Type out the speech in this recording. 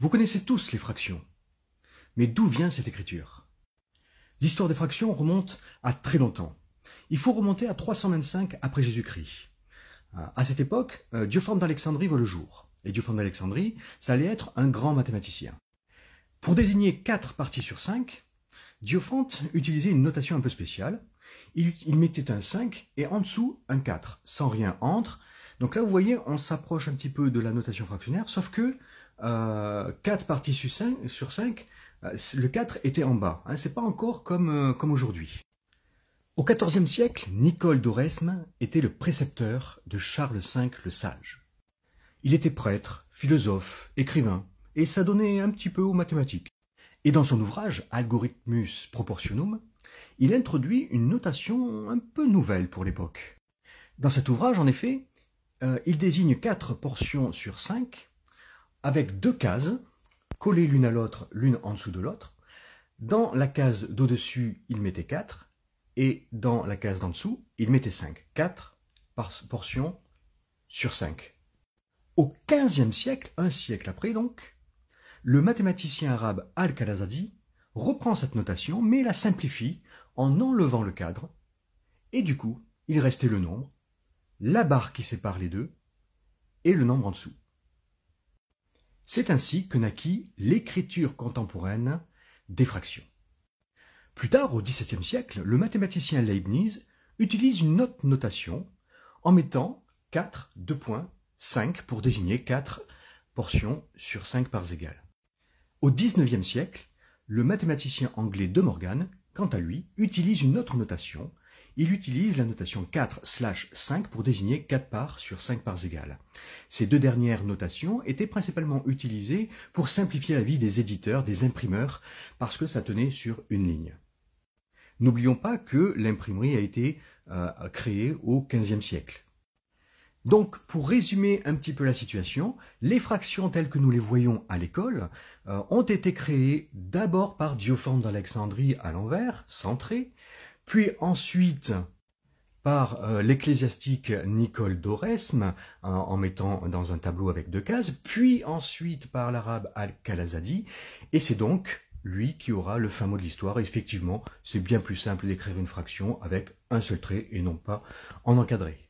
Vous connaissez tous les fractions. Mais d'où vient cette écriture L'histoire des fractions remonte à très longtemps. Il faut remonter à 325 après Jésus-Christ. À cette époque, euh, Diophante d'Alexandrie voit le jour. Et Diophante d'Alexandrie, ça allait être un grand mathématicien. Pour désigner 4 parties sur 5, Diophante utilisait une notation un peu spéciale. Il, il mettait un 5 et en dessous un 4, sans rien entre. Donc là, vous voyez, on s'approche un petit peu de la notation fractionnaire, sauf que euh, quatre 4 parties sur 5, euh, le 4 était en bas. Hein, c'est pas encore comme, euh, comme aujourd'hui. Au XIVe siècle, Nicole d'Oresme était le précepteur de Charles V le Sage. Il était prêtre, philosophe, écrivain, et s'adonnait un petit peu aux mathématiques. Et dans son ouvrage Algorithmus Proportionum, il introduit une notation un peu nouvelle pour l'époque. Dans cet ouvrage, en effet, il désigne quatre portions sur cinq avec deux cases collées l'une à l'autre, l'une en dessous de l'autre. Dans la case d'au-dessus, il mettait 4, et dans la case d'en dessous, il mettait 5. 4 par portion sur 5. Au XVe siècle, un siècle après donc, le mathématicien arabe Al-Khalazadi reprend cette notation, mais la simplifie en enlevant le cadre, et du coup, il restait le nombre, la barre qui sépare les deux, et le nombre en dessous. C'est ainsi que naquit l'écriture contemporaine des fractions. Plus tard, au XVIIe siècle, le mathématicien Leibniz utilise une autre notation en mettant 4, 2 points, 5 pour désigner 4 portions sur 5 parts égales. Au XIXe siècle, le mathématicien anglais De Morgan, quant à lui, utilise une autre notation il utilise la notation 4 slash 5 pour désigner 4 parts sur 5 parts égales. Ces deux dernières notations étaient principalement utilisées pour simplifier la vie des éditeurs, des imprimeurs, parce que ça tenait sur une ligne. N'oublions pas que l'imprimerie a été euh, créée au XVe siècle. Donc, pour résumer un petit peu la situation, les fractions telles que nous les voyons à l'école euh, ont été créées d'abord par Diophante d'Alexandrie à l'envers, centré, puis ensuite par euh, l'ecclésiastique Nicole d'Oresme, en mettant dans un tableau avec deux cases, puis ensuite par l'arabe al kalazadi et c'est donc lui qui aura le fin mot de l'histoire. Effectivement, c'est bien plus simple d'écrire une fraction avec un seul trait et non pas en encadré.